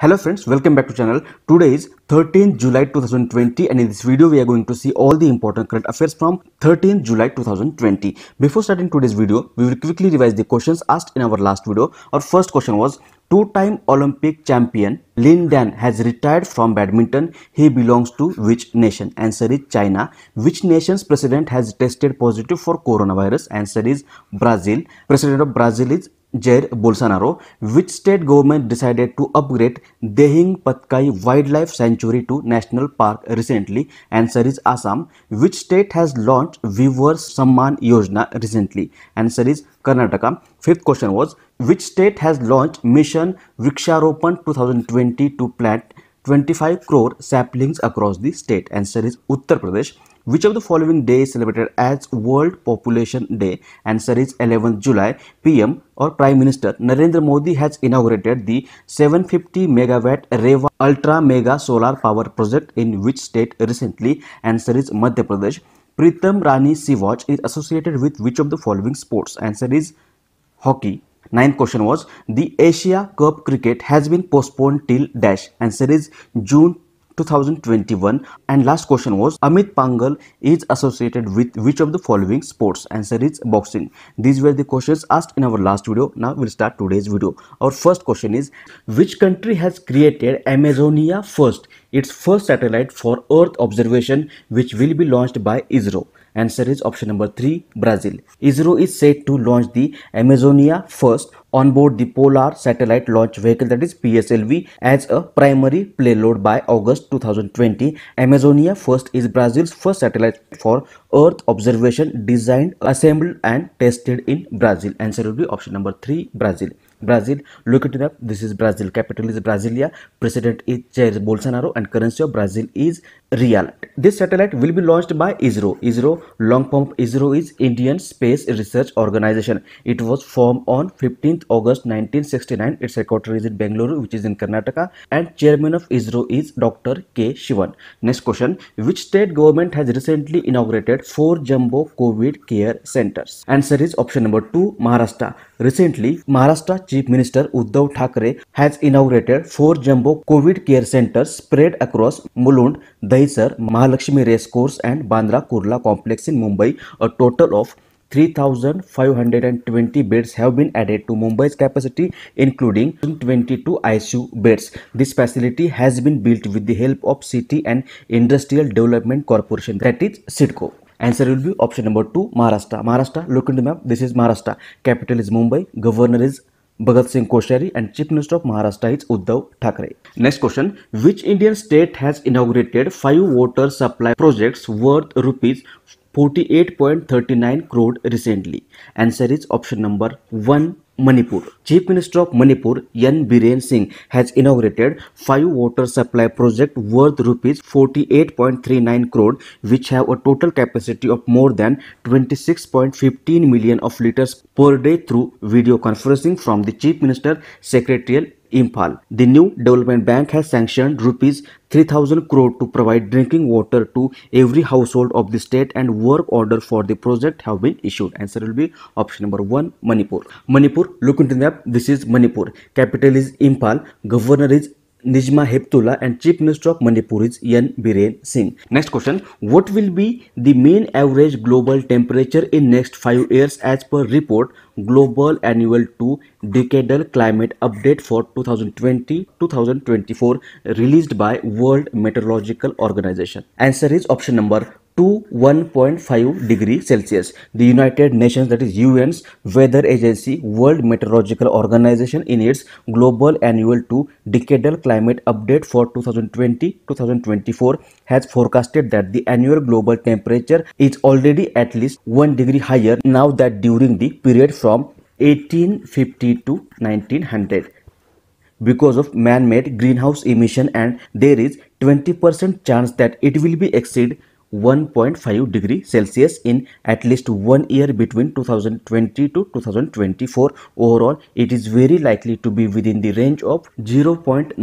Hello friends, welcome back to channel. Today is 13th July 2020 and in this video we are going to see all the important current affairs from 13th July 2020. Before starting today's video, we will quickly revise the questions asked in our last video. Our first question was, two-time Olympic champion Lin Dan has retired from badminton. He belongs to which nation? Answer is China. Which nation's president has tested positive for coronavirus? Answer is Brazil. President of Brazil is Jair Bolsonaro which state government decided to upgrade Dehing Patkai wildlife sanctuary to national park recently answer is Assam which state has launch व्यूवर Samman Yojana recently answer is Karnataka fifth question was which state has launch mission Vriksharopan two thousand twenty two plant twenty five crore saplings across the state answer is Uttar Pradesh Which of the following day is celebrated as World Population Day? Answer is 11th July. PM or Prime Minister Narendra Modi has inaugurated the 750 megawatt Rewa Ultra Mega Solar Power Project in which state recently? Answer is Madhya Pradesh. Pritam Rani Sivach is associated with which of the following sports? Answer is hockey. Ninth question was the Asia Cup cricket has been postponed till dash. Answer is June 2021 and last question was Amit Pangal is associated with which of the following sports answer is boxing these were the questions asked in our last video now we'll start today's video our first question is which country has created Amazonia first its first satellite for earth observation which will be launched by ISRO Answer is option number 3 Brazil. ISRO is said to launch the Amazonia first on board the Polar Satellite Launch Vehicle that is PSLV as a primary payload by August 2020. Amazonia First is Brazil's first satellite for Earth observation designed, assembled and tested in Brazil. Answer will be option number 3 Brazil. Brazil. Look it up. This is Brazil. Capital is Brasilia. President is Jair Bolsonaro and currency of Brazil is Real. This satellite will be launched by ISRO. ISRO, long Pump ISRO is Indian Space Research Organization. It was formed on 15th August 1969. Its headquarters is in Bangalore, which is in Karnataka, and chairman of ISRO is Dr. K. Shivan. Next question: Which state government has recently inaugurated four jumbo COVID care centers? Answer is option number two, Maharashtra. Recently, Maharashtra Chief Minister Uddhav Thackeray has inaugurated four jumbo COVID care centers spread across Mulund, Dahisar, Mahalakshmi Racecourse and Bandra Kurla complex in Mumbai. A total of 3,520 beds have been added to Mumbai's capacity, including 22 ICU beds. This facility has been built with the help of City and Industrial Development Corporation, that is CIDCO. Answer will be option number 2, Maharashtra. Maharashtra, look into map. This is Maharashtra. Capital is Mumbai. Governor is Bhagat Singh Koshyari and chief minister of Maharashtra is Uddhav Thackeray next question which Indian state has inaugurated five water supply project worth rupees forty eight point thirty nine crore recently answer is option number one Manipur. Chief Minister of Manipur Yan Biren Singh has inaugurated five water supply project worth rupees 48.39 crore which have a total capacity of more than 26.15 million of liters per day through video conferencing from the Chief Minister Secretarial Imphal. The new development bank has sanctioned rupees 3000 crore to provide drinking water to every household of the state and work order for the project have been issued. Answer will be option number 1 Manipur. Manipur, look into the map. This is Manipur. Capital is Imphal. Governor is Nijma Heptula and Chief Minister of Manipur is Yan Biren Singh. Next question, what will be the mean average global temperature in next 5 years as per report Global Annual 2 Decadal Climate Update for 2020-2024 released by World Meteorological Organization? Answer is option number to 1.5 degree Celsius. The United Nations that is UN's weather agency World Meteorological Organization in its global annual to decadal climate update for 2020-2024 has forecasted that the annual global temperature is already at least 1 degree higher now that during the period from 1850 to 1900 because of man-made greenhouse emission and there is 20% chance that it will be exceed 1.5 degree Celsius in at least one year between 2020 to 2024. Overall, it is very likely to be within the range of 0.9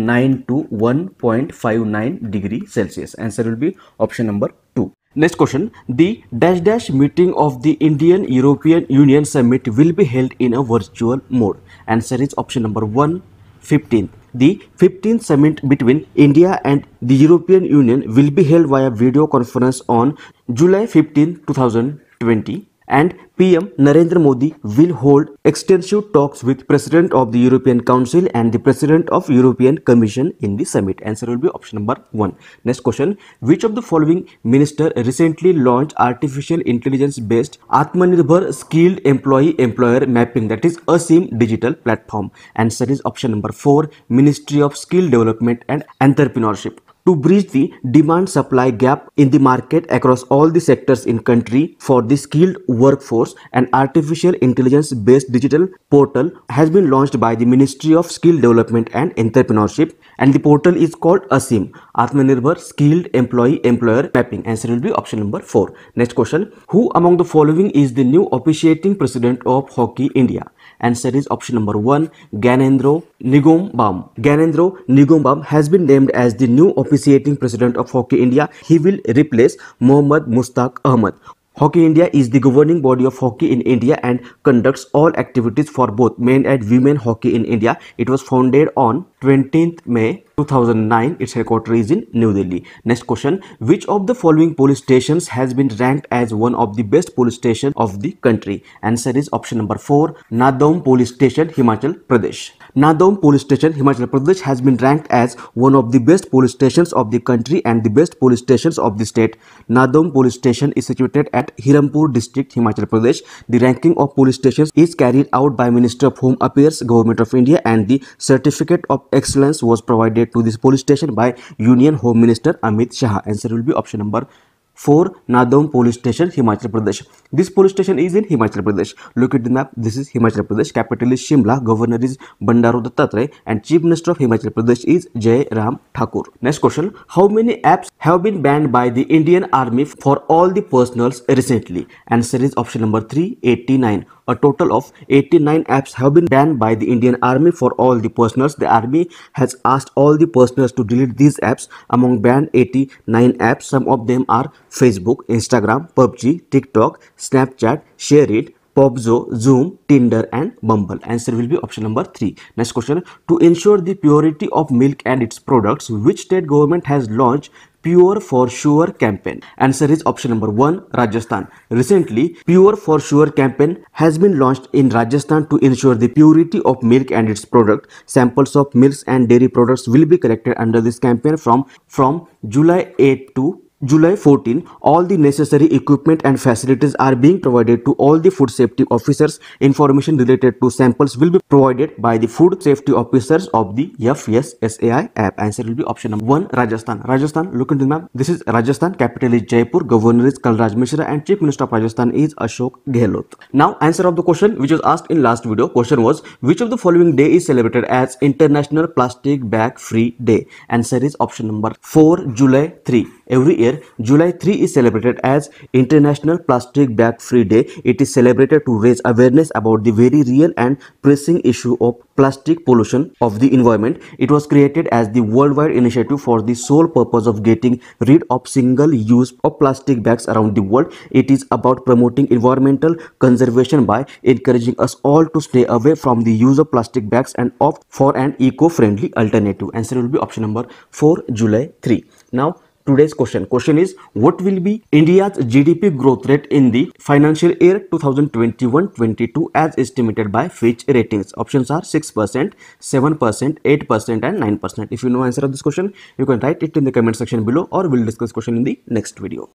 to 1.59 degree Celsius. Answer will be option number 2. Next question. The dash dash meeting of the Indian European Union Summit will be held in a virtual mode. Answer is option number 1, 15th. The 15th summit between India and the European Union will be held via video conference on July 15, 2020 and PM Narendra Modi will hold extensive talks with President of the European Council and the President of European Commission in the summit. Answer will be option number 1. Next question. Which of the following minister recently launched artificial intelligence based Atmanirbhar skilled employee employer mapping that is ASIM digital platform? Answer is option number 4. Ministry of Skill Development and Entrepreneurship to bridge the demand supply gap in the market across all the sectors in country for the skilled workforce an artificial intelligence based digital portal has been launched by the ministry of skill development and entrepreneurship and the portal is called asim atmanirbhar skilled employee employer mapping answer will be option number 4 next question who among the following is the new officiating president of hockey india answer is option number 1 ganendro nigombam ganendro nigombam has been named as the new officiating officiating president of Hockey India. He will replace Mohammad Mustaq Ahmad. Hockey India is the governing body of hockey in India and conducts all activities for both men and women hockey in India. It was founded on 20th May 2009, its headquarters is in New Delhi. Next question, which of the following police stations has been ranked as one of the best police stations of the country? Answer is option number 4, Nadaum Police Station, Himachal Pradesh. Nadaum Police Station, Himachal Pradesh has been ranked as one of the best police stations of the country and the best police stations of the state. Nadaum Police Station is situated at Hirampur district, Himachal Pradesh. The ranking of police stations is carried out by Minister of Home Affairs, Government of India and the Certificate of excellence was provided to this police station by Union Home Minister Amit Shah. Answer will be option number 4 Nadom police station Himachal Pradesh this police station is in Himachal Pradesh look at the map this is Himachal Pradesh capital is Shimla governor is Bandaru Dattatreya and chief minister of Himachal Pradesh is Jai Ram Thakur next question how many apps have been banned by the Indian army for all the personals recently answer is option number 389 a total of 89 apps have been banned by the Indian Army for all the personals. The Army has asked all the personals to delete these apps. Among banned 89 apps, some of them are Facebook, Instagram, PUBG, TikTok, Snapchat, ShareIt, Popzo, Zoom, Tinder and Bumble. Answer will be option number 3. Next question. To ensure the purity of milk and its products, which state government has launched Pure for Sure campaign? Answer is option number 1 Rajasthan. Recently, Pure for Sure campaign has been launched in Rajasthan to ensure the purity of milk and its product. Samples of milks and dairy products will be collected under this campaign from, from July 8 to July 14, all the necessary equipment and facilities are being provided to all the food safety officers. Information related to samples will be provided by the food safety officers of the FSSAI app. Answer will be option number 1, Rajasthan. Rajasthan, look into the map. This is Rajasthan, capital is Jaipur, governor is Kalraj Mishra and chief minister of Rajasthan is Ashok Gehlot. Now, answer of the question which was asked in last video. Question was, which of the following day is celebrated as International Plastic Bag Free Day? Answer is option number 4, July 3. Every year, July 3 is celebrated as International Plastic Bag Free Day. It is celebrated to raise awareness about the very real and pressing issue of plastic pollution of the environment. It was created as the worldwide initiative for the sole purpose of getting rid of single use of plastic bags around the world. It is about promoting environmental conservation by encouraging us all to stay away from the use of plastic bags and opt for an eco-friendly alternative. Answer will be option number 4 July 3. Now today's question. Question is what will be India's GDP growth rate in the financial year 2021-22 as estimated by Fitch Ratings? Options are 6%, 7%, 8% and 9%. If you know answer of this question, you can write it in the comment section below or we'll discuss question in the next video.